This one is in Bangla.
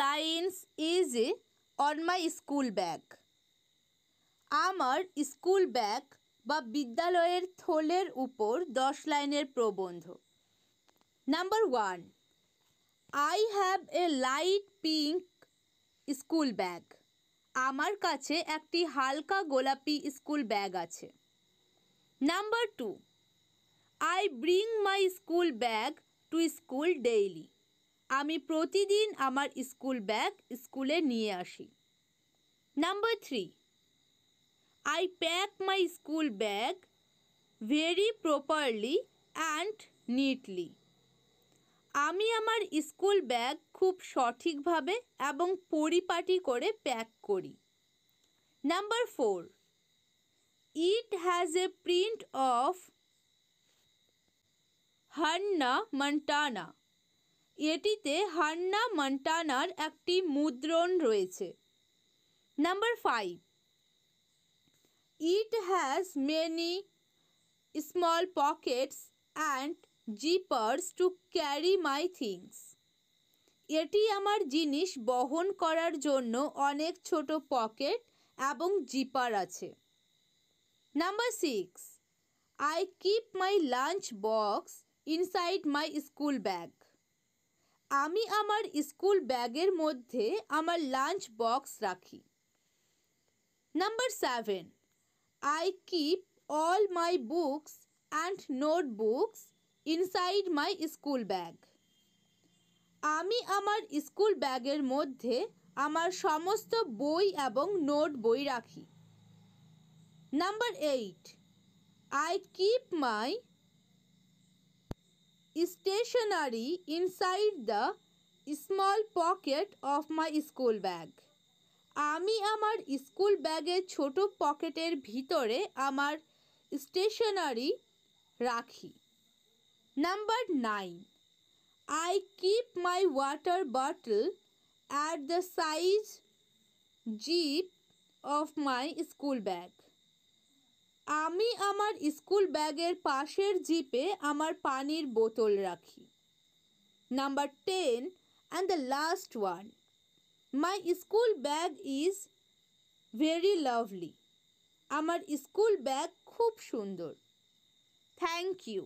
Lines is on my school bag আমার স্কুল ব্যাগ বা বিদ্যালয়ের থলের উপর দশ লাইনের প্রবন্ধ number one I have a light pink school bag আমার কাছে একটি হালকা গোলাপি স্কুল ব্যাগ আছে number two I bring my school bag to school daily আমি প্রতিদিন আমার স্কুল ব্যাগ স্কুলে নিয়ে আসি number three I pack my school bag very properly and neatly আমি আমার স্কুল ব্যাগ খুব সঠিকভাবে এবং পরিপাটি করে প্যাক করি number four it has a print of Hannah Montana এটিতে হান্না মন্টানার একটি মুদ্রণ রয়েছে number five it has many small pockets and zippers to carry my things এটি আমার জিনিস বহন করার জন্য অনেক ছোট পকেট এবং জিপার আছে number six I keep my lunch box inside my school bag আমি আমার স্কুল ব্যাগের মধ্যে আমার লাঞ্চ বক্স রাখি number seven I keep all my books and notebooks inside my school bag আমি আমার স্কুল ব্যাগের মধ্যে আমার সমস্ত বই এবং নোট বই রাখি number eight I keep my stationery inside the small pocket of my school bag. আমি আমার স্কুল ব্যাগের ছোট পকেটের ভিতরে আমার স্টেশনারি রাখি number nine I keep my water bottle at the side zip of my school bag আমি আমার স্কুল ব্যাগের পাশের জিপে আমার পানির বোতল রাখি number 10 and the last one my school bag is very lovely আমার স্কুল ব্যাগ খুব সুন্দর থ্যাংক ইউ